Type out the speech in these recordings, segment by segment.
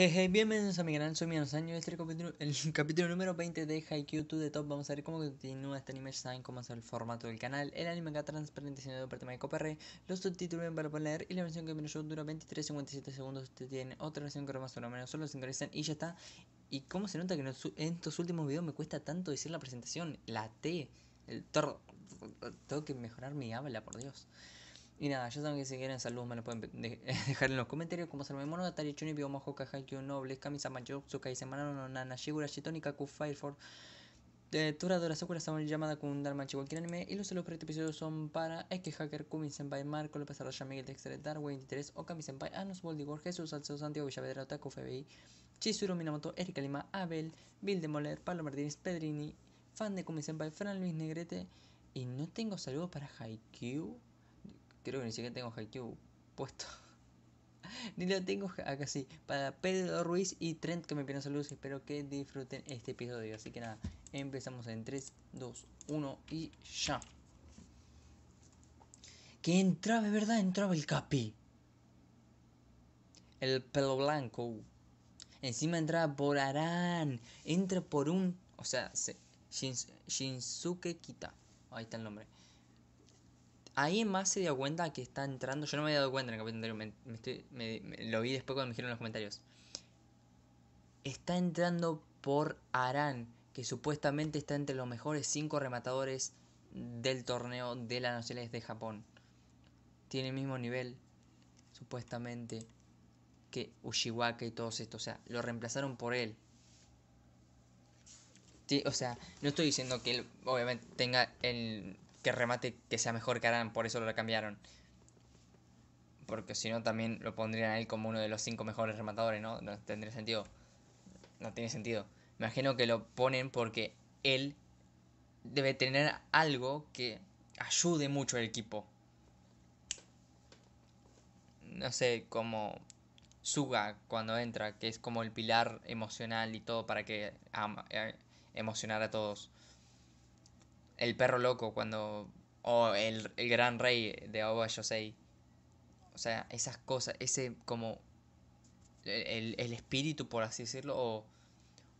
Hey, hey, bienvenidos a mi canal, soy mi Sanyo. Este es el capítulo, el capítulo número 20 de Haikyuu 2 de Top. Vamos a ver cómo continúa este anime saben, cómo es el formato del canal. El anime acá transparente siendo de parte de Copper Los subtítulos para poner y la versión que viene yo dura 23.57 segundos. usted tiene otra versión que dura más o menos, solo sincronizan y ya está. Y cómo se nota que en, estos últimos videos me cuesta tanto decir la presentación, la T, el TOR, Tengo que mejorar mi habla, por Dios. Y nada, ya saben que si quieren saludos me lo pueden dejar en los comentarios. Como saben, pio Chunibi, Omojo, Kahaikyo, Nobles, Kamisama, Yotsukai, Semanano, Nana, Shigura, Shitoni, Kaku, de eh, Dora, Sakura, llamada Yamada, Kundar, Machi, cualquier anime. Y los saludos para este episodio son para X Hacker, Kumi, Senpai, Marco, López Arroya, Miguel, Dexter, Darwin, 23, Okami, Senpai, Anos, Boldigor, Jesús, Alceo, Santiago, Villavedra, Otaku, FBI, Chizuru, Minamoto, Erika Lima, Abel, Bill de Moller, Pablo Martínez, Pedrini, fan de Kumi, Senpai, Fran Luis Negrete. Y no tengo saludos para Haikyuu. Creo que ni siquiera tengo Haikyuu puesto. ni lo tengo acá sí. Para Pedro Ruiz y Trent que me piden saludos. Espero que disfruten este episodio. Así que nada, empezamos en 3, 2, 1 y ya. Que entraba, de verdad, entraba el Capi. El pelo blanco. Encima entraba por Arán. Entra por un. O sea, se, Shinsuke Kita. Ahí está el nombre. Ahí más se dio cuenta que está entrando. Yo no me había dado cuenta en el capítulo anterior, lo vi después cuando me dijeron en los comentarios. Está entrando por Arán, que supuestamente está entre los mejores cinco rematadores del torneo de las nacionales de Japón. Tiene el mismo nivel, supuestamente, que Ushiwaka y todos estos. O sea, lo reemplazaron por él. O sea, no estoy diciendo que él obviamente tenga el que remate que sea mejor que Harán, por eso lo cambiaron. Porque si no, también lo pondrían a él como uno de los cinco mejores rematadores, ¿no? No tendría sentido. No tiene sentido. Me imagino que lo ponen porque él debe tener algo que ayude mucho al equipo. No sé, como Suga cuando entra, que es como el pilar emocional y todo para que eh, emocionar a todos. El perro loco cuando... O el, gran rey de Aoba Yosei. O sea, esas cosas, ese como... El, espíritu, por así decirlo, o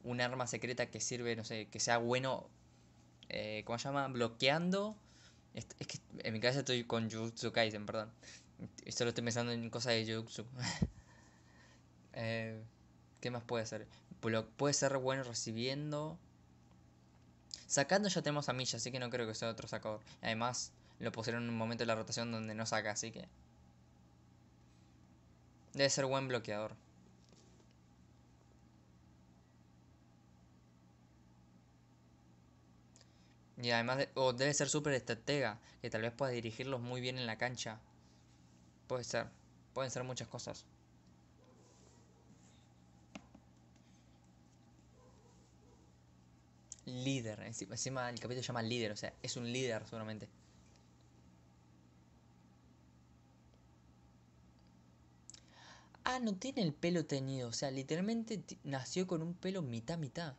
un arma secreta que sirve, no sé, que sea bueno, eh, ¿cómo se llama? Bloqueando. Es, que en mi cabeza estoy con Jujutsu Kaisen, perdón. Solo estoy pensando en cosas de Jujutsu. Eh, ¿Qué más puede ser? puede ser bueno recibiendo. Sacando ya tenemos a Milla, así que no creo que sea otro sacador. Además, lo pusieron en un momento de la rotación donde no saca, así que... Debe ser buen bloqueador. Y además, o debe ser súper estratega, que tal vez pueda dirigirlos muy bien en la cancha. Puede ser, pueden ser muchas cosas. líder. Encima el capítulo se llama líder, o sea, es un líder seguramente. Ah, no tiene el pelo teñido, o sea, literalmente nació con un pelo mitad mitad.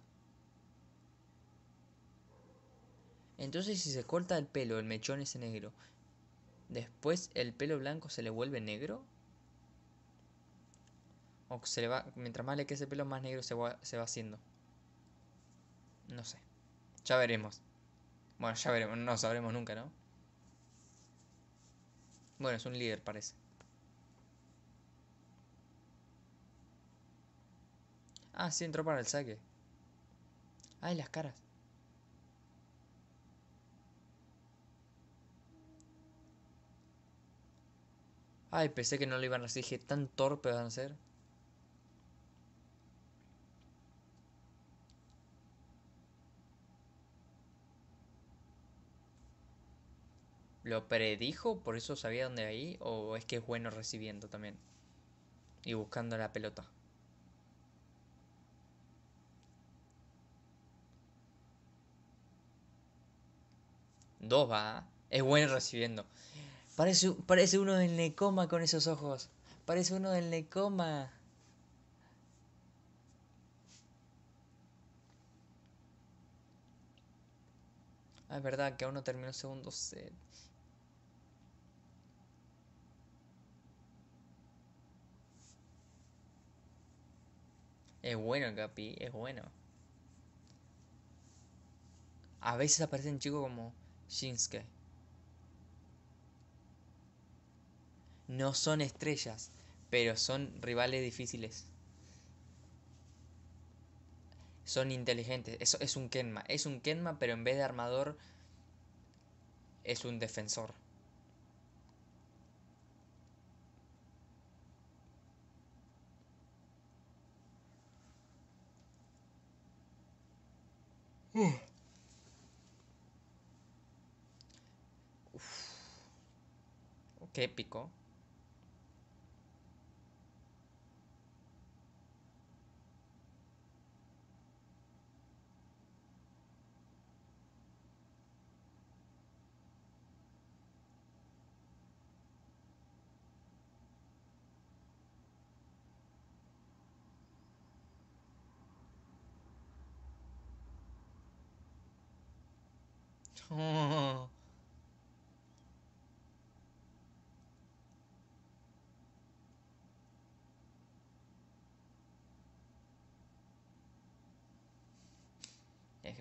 Entonces si se corta el pelo, el mechón es negro. Después el pelo blanco se le vuelve negro. O se le va, mientras más le crece ese pelo, más negro se se va haciendo. No sé. Ya veremos. Bueno, ya veremos. No sabremos nunca, ¿no? Bueno, es un líder, parece. Ah, sí, entró para el saque. Ay, las caras. Ay, pensé que no le iban a decir. tan torpe van a ser. ¿Lo predijo? ¿Por eso sabía dónde ahí? ¿O es que es bueno recibiendo también? Y buscando la pelota. Dos va. Es bueno recibiendo. Parece, parece uno del Necoma con esos ojos. Parece uno del Necoma. Ah, es verdad que aún no terminó segundo set. Es bueno el Capi, es bueno. A veces aparecen chicos como Shinsuke. No son estrellas, pero son rivales difíciles. Son inteligentes. Eso es un Kenma. Es un Kenma, pero en vez de armador, es un defensor. Uf. Qué épico.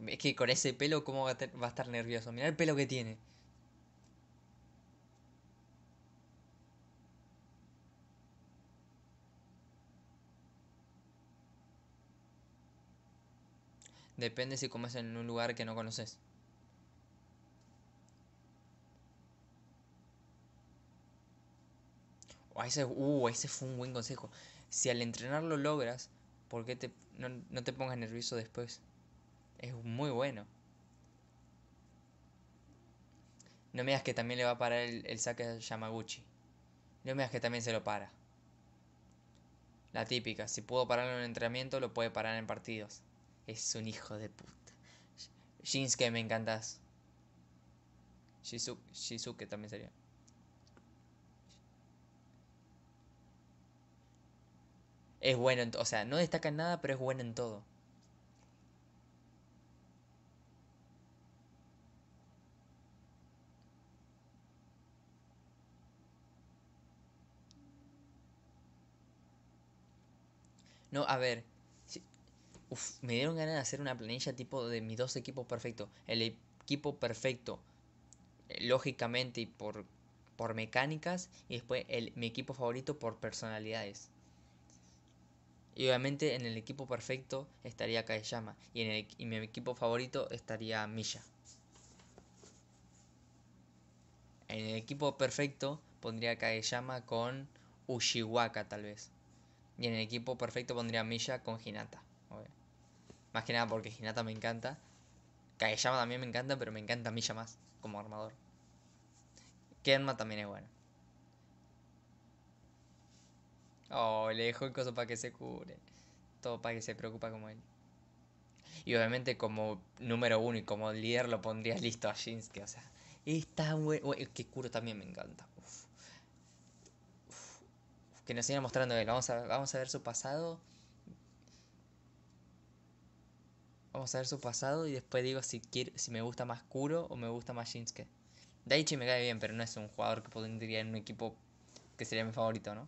Es que con ese pelo, ¿cómo va a, estar nervioso? mira el pelo que tiene. Depende si comes en un lugar que no conoces. Oh, ese, uh, fue un buen consejo. Si al entrenarlo logras, ¿por qué te, no te pongas nervioso después? Es muy bueno. No me digas que también le va a parar el, saque a Yamaguchi. No me digas que también se lo para. La típica, si pudo pararlo en entrenamiento, lo puede parar en partidos. Es un hijo de puta. Shinsuke, me encantas. Shizuke, Shizuke también sería. Es bueno en O sea, no destaca en nada, pero es bueno en todo. No, a ver. me dieron ganas de hacer una planilla tipo de mis dos equipos perfectos. El equipo perfecto, eh, lógicamente, y por, por mecánicas. Y después el, mi equipo favorito por personalidades. Y obviamente en el equipo perfecto estaría Kaeyama. Y en, mi equipo favorito estaría Milla. En el equipo perfecto pondría Kaeyama con Ushiwaka tal vez. Y en el equipo perfecto pondría Milla con Ginata Más que nada porque Ginata me encanta. Kageyama también me encanta, pero me encanta Milla más como armador. Kenma también es bueno. Oh, le dejo el coso para que se cure. Todo para que se preocupa como él. Y obviamente como número uno y como líder lo pondría listo a Shinsuke. O sea, está bueno. Que Kuro también me encanta que nos siga mostrando él. Vamos a, vamos a ver su pasado. Vamos a ver su pasado y después digo si, si me gusta más Kuro o me gusta más Shinsuke. Daichi me cae bien, pero no es un jugador que podría ir en un equipo que sería mi favorito, ¿no?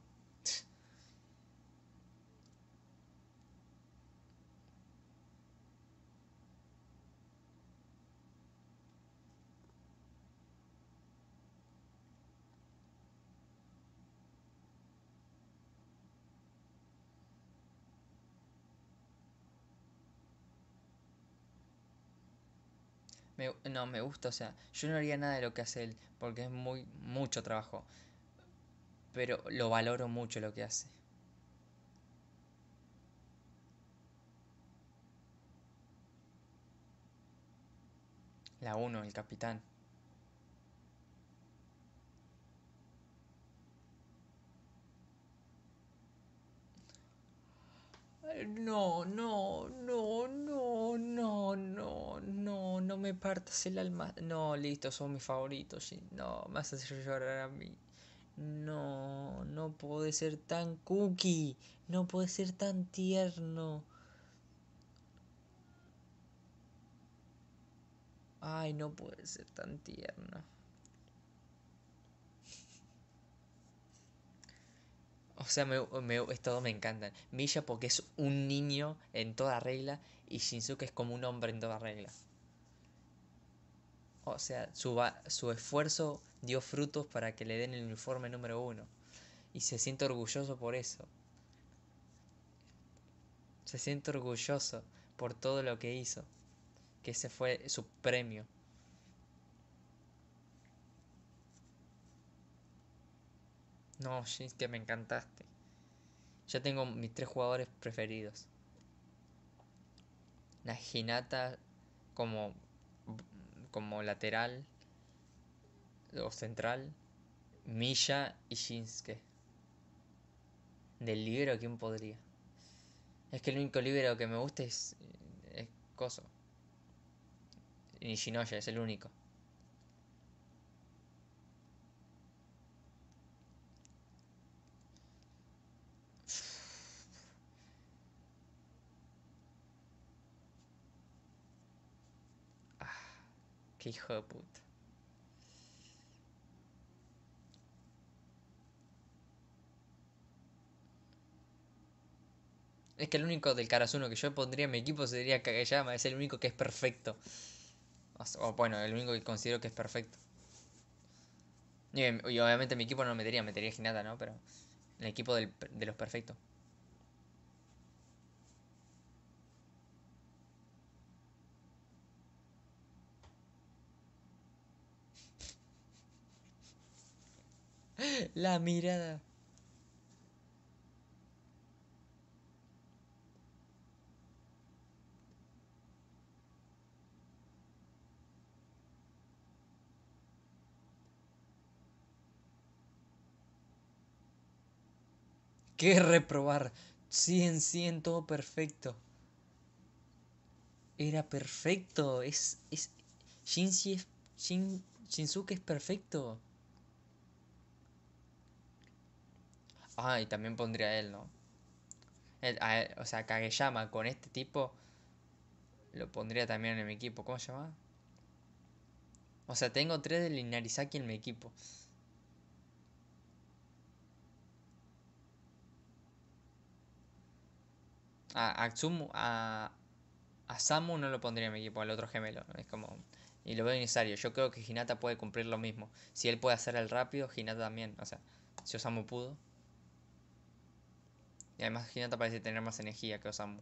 no, me gusta, o sea, yo no haría nada de lo que hace él, porque es muy mucho trabajo. Pero lo valoro mucho lo que hace. La 1, el capitán. No, no, no, no, me partas el alma. No, listo, son mis favoritos. No, me a hacer llorar a mí. No, no puede ser tan cookie. No puede ser tan tierno. Ay, no puede ser tan tierno. O sea, me, todo me encantan. Milla porque es un niño en toda regla y Shinsuke es como un hombre en toda regla. O sea, su, su esfuerzo dio frutos para que le den el uniforme número uno. Y se siente orgulloso por eso. Se siente orgulloso por todo lo que hizo. Que ese fue su premio. No, que me encantaste. Ya tengo mis tres jugadores preferidos. La Hinata como como lateral o central, Milla y Shinsuke. Del libro, ¿quién podría? Es que el único libro que me gusta es, es Coso. Nishinoya, es el único. que hijo puta. Es que el único del Karazuno que yo pondría en mi equipo sería Kageyama. Es el único que es perfecto. O bueno, el único que considero que es perfecto. Y, obviamente mi equipo no lo metería, metería nada ¿no? Pero el equipo de los perfectos. La mirada. ¿Qué reprobar? 100, 100, todo perfecto. Era perfecto. Es. es es. Shin, Shinsuke es perfecto. Ah, y también pondría él, ¿no? o sea, Kageyama con este tipo lo pondría también en mi equipo. ¿Cómo se llama? O sea, tengo tres de Linarizaki en mi equipo. A Aksumu, a, Samu no lo pondría en mi equipo, al otro gemelo. Es como. Y lo veo necesario. Yo creo que Hinata puede cumplir lo mismo. Si él puede hacer el rápido, Hinata también. O sea, si Osamu pudo. Y además Hinata parece tener más energía que Osamu.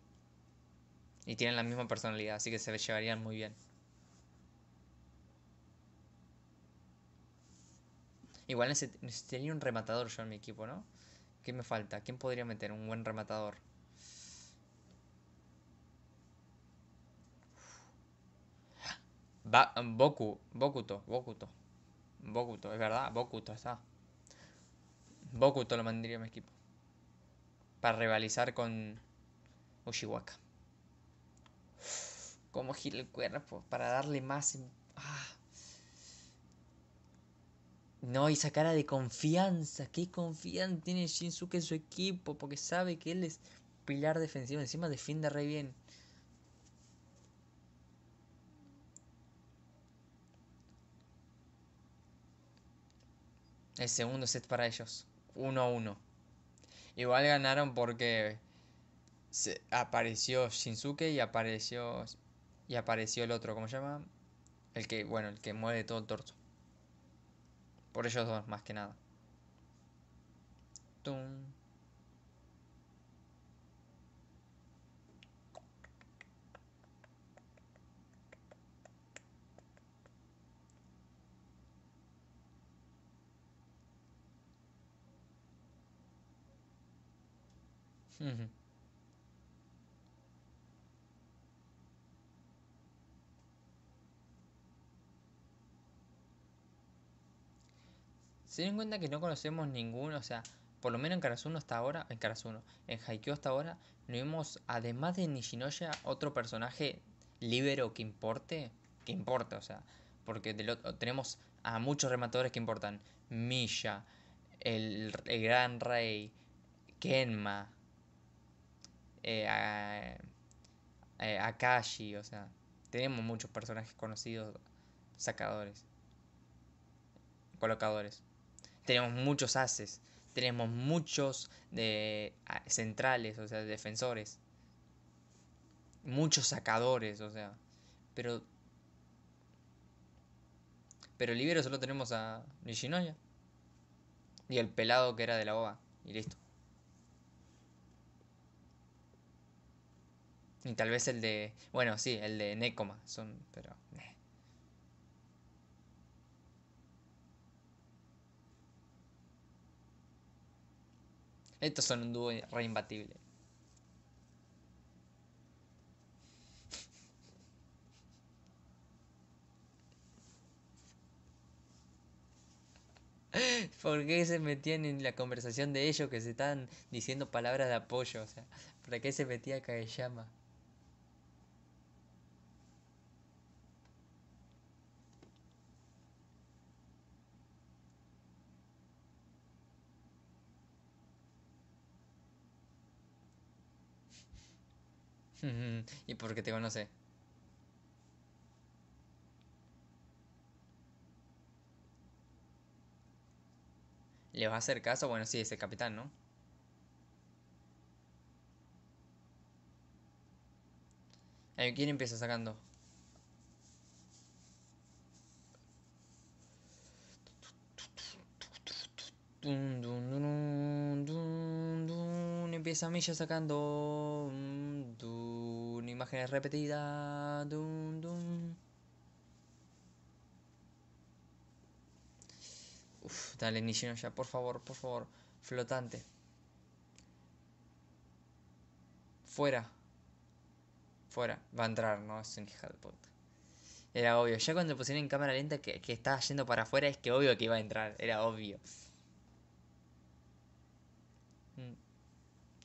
Y tienen la misma personalidad, así que se llevarían muy bien. Igual necesitaría un rematador yo en mi equipo, ¿no? ¿Qué me falta? ¿Quién podría meter un buen rematador? Boku, Bokuto, Bokuto. Bokuto, es verdad, Bokuto está. Bokuto lo mandaría a mi equipo para rivalizar con Oshiwaka. Cómo gira el cuerpo para darle más... Em-, ah. No, y esa cara de confianza. Qué confianza tiene Shinsuke en su equipo. Porque sabe que él es pilar defensivo. Encima defiende re bien. El segundo set para ellos. Uno a 1. Igual ganaron porque apareció Shinsuke y apareció y apareció el otro, ¿cómo se llama? El que, bueno, el que mueve todo el torso. Por ellos dos, más que nada. Tum. Se en cuenta que no conocemos ninguno, o sea, por lo menos en Karasuno hasta ahora, en Karasuno, en Haikyuu hasta ahora, no vimos, además de Nishinoya, otro personaje libero que importe, que importa, o sea, porque tenemos a muchos rematadores que importan, Misha, el, el Gran Rey, Kenma, eh, eh, Akashi, o sea, tenemos muchos personajes conocidos sacadores, colocadores. Tenemos muchos haces, tenemos muchos de centrales, o sea, defensores. Muchos sacadores, o sea, pero pero libero solo tenemos a Nishinoya y el pelado que era de la OVA y listo. Y tal vez el de. Bueno, sí, el de Necoma. Son. Pero. Estos son un dúo re imbatible. ¿Por qué se metían en la conversación de ellos que se estaban diciendo palabras de apoyo? O sea, ¿para qué se metía Kageyama? y porque te conoce. ¿Le vas a hacer caso? Bueno, sí, ese capitán, ¿no? quién empieza sacando? empieza sacando mm, una imágenes repetidas. Dun, Uf, dale, Nishino ya, por favor, por favor. Flotante. Fuera. Fuera. Va a entrar, ¿no? Es un hija de Era obvio. Ya cuando pusieron en cámara lenta que, que estaba yendo para afuera, es que obvio que iba a entrar. Era obvio.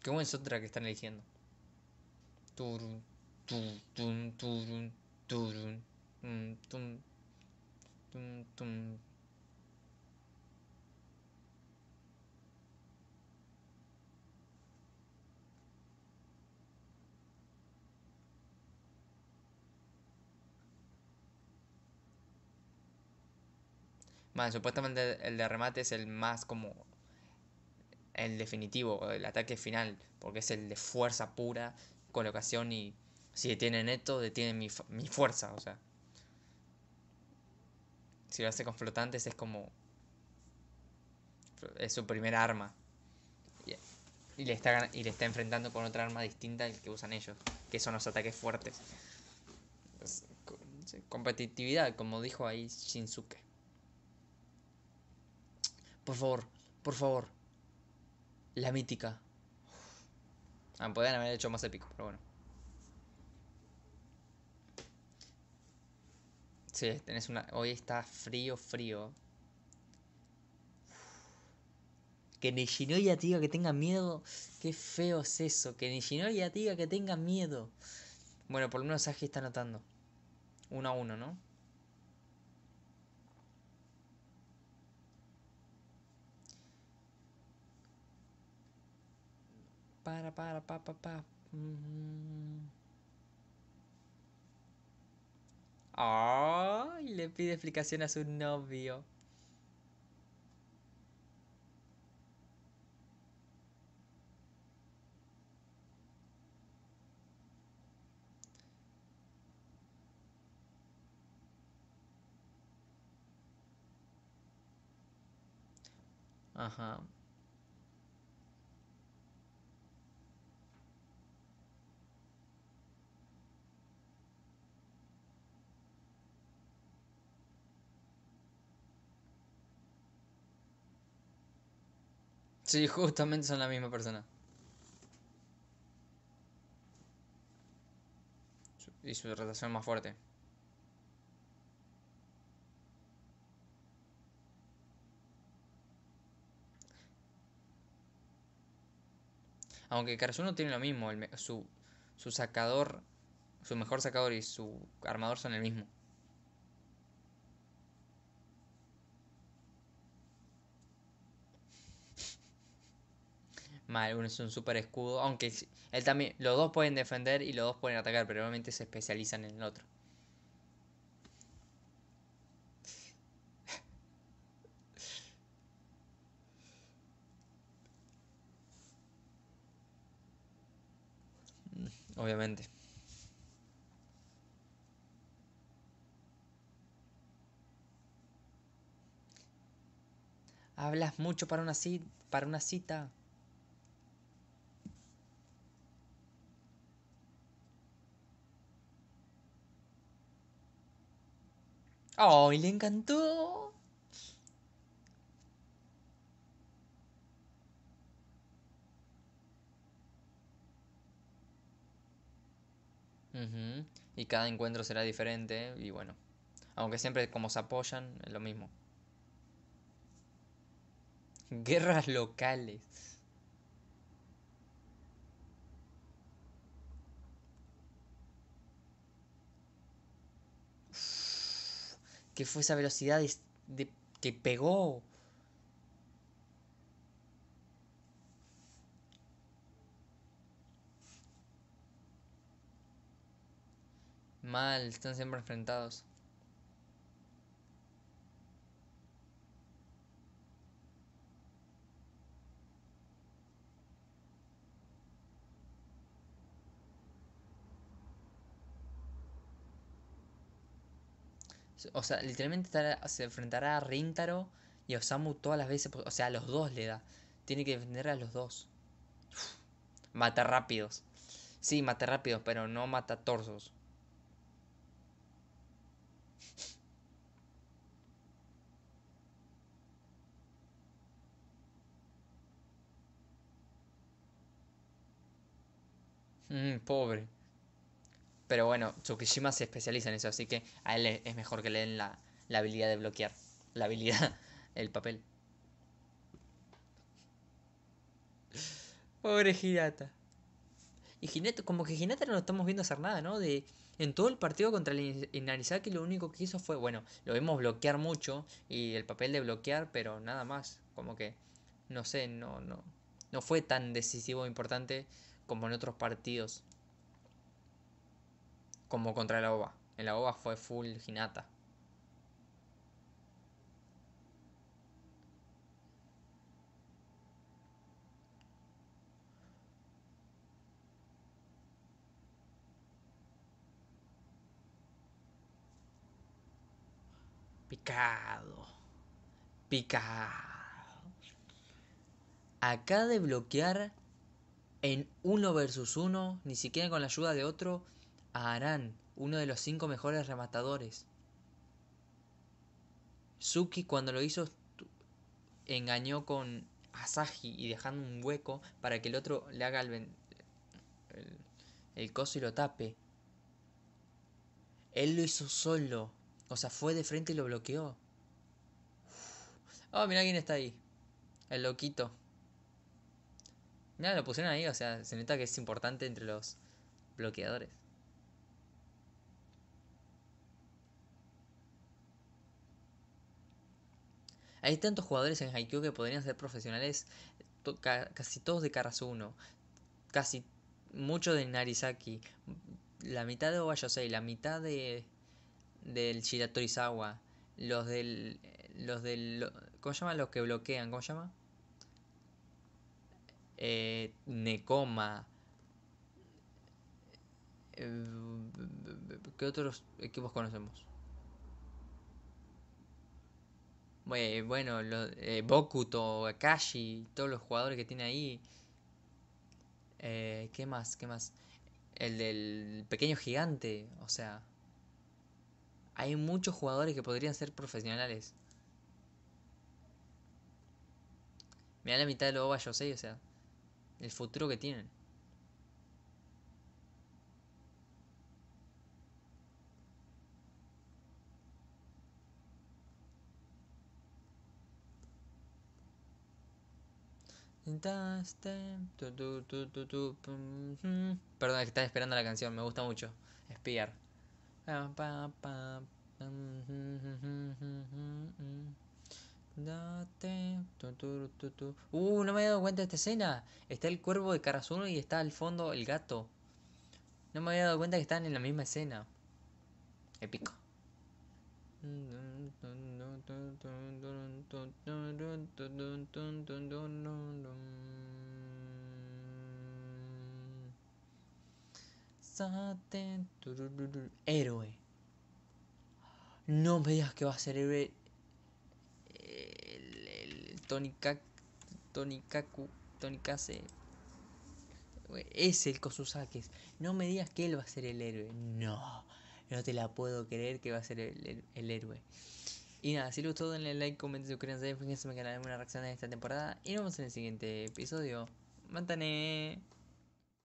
Qué buen soundtrack que están eligiendo. Turun, turun, turun, turun, turun, tum, tum, tum, tum. Man, supuestamente el de remate es el más como el definitivo, el ataque final, porque es el de fuerza pura, colocación y si detienen esto, detienen mi, fuerza, o sea. Si lo hace con flotantes es como... Es su primer arma. Y le, está, y le está enfrentando con otra arma distinta al que usan ellos, que son los ataques fuertes. competitividad, como dijo ahí Shinsuke. Por favor, por favor, la mítica. Ah, podrían haber hecho más épico, pero bueno. Sí, tenés una. Hoy está frío, frío. Que Nishinoya te diga que tenga miedo. Qué feo es eso. Que ni ya diga que tenga miedo. Bueno, por lo menos Sagi está notando, Uno a uno, ¿no? Para, para, pa, pa, pa. Mm. le pide explicación a su novio. Ajá. Sí, justamente son la misma persona. Y su relación más fuerte. Aunque no tiene lo mismo, su, su sacador, su mejor sacador y su armador son el mismo. uno es un super escudo, aunque él también, los dos pueden defender y los dos pueden atacar, pero obviamente se especializan en el otro. Obviamente. Hablas mucho para una, cita, para una cita. ¡Ay, le encantó! Y cada encuentro será diferente y bueno. Aunque siempre como se apoyan, es lo mismo. Guerras locales. que fue esa velocidad de, que pegó. Mal, están siempre enfrentados. O sea, literalmente se enfrentará a Rintaro y a Osamu todas las veces. O sea, a los dos le da. Tiene que defender a los dos. mata rápidos. Sí, mata rápidos, pero no mata torsos. Mmm, pobre. Pero bueno, Tsukishima se especializa en eso, así que a él es mejor que le den la, habilidad de bloquear. La habilidad, el papel. Pobre Hirata. Y Hinata, como que Hinata no lo estamos viendo hacer nada, ¿no? De, en todo el partido contra el Inarizaki lo único que hizo fue, bueno, lo vimos bloquear mucho y el papel de bloquear, pero nada más. Como que, no sé, no, no, no fue tan decisivo e importante como en otros partidos como contra la OVA. En la OVA fue full Hinata. Picado. Picado. Acá de bloquear en uno versus uno, ni siquiera con la ayuda de otro, a Arán, uno de los cinco mejores rematadores. Suki cuando lo hizo engañó con Asahi y dejando un hueco para que el otro le haga el, el, coso y lo tape. Él lo hizo solo. O sea, fue de frente y lo bloqueó. Oh, mira quién está ahí. El loquito. Mira, lo pusieron ahí. O sea, se nota que es importante entre los bloqueadores. Hay tantos jugadores en Haikyuu que podrían ser profesionales, casi todos de Karasuno, casi muchos de Narizaki, la mitad de Obayosei, la mitad de del Shiratorizawa, los del los del ¿cómo se llama? los que bloquean, ¿cómo se llama? Eh, Nekoma eh, ¿Qué otros equipos conocemos? Eh, bueno, eh, Bokuto, Akashi, todos los jugadores que tiene ahí. Eh, ¿Qué más? ¿Qué más? El del pequeño gigante, o sea. Hay muchos jugadores que podrían ser profesionales. Mira la mitad de los yo Yosei, o sea. El futuro que tienen. Perdón, es que estaba esperando la canción, me gusta mucho. Espiar. Uh, no me había dado cuenta de esta escena. Está el cuervo de Carazuno y está al fondo el gato. No me había dado cuenta que están en la misma escena. Épico héroe. No me digas que va a ser héroe el, el Es el Kosusakes. No me digas que él va a ser el héroe. No, no te la puedo creer que va a ser el héroe. Y nada, si les gustó denle like, comenten, suscríbanse, fíjense en mi canal, una reacción de esta temporada y nos vemos en el siguiente episodio. ¡Mantane!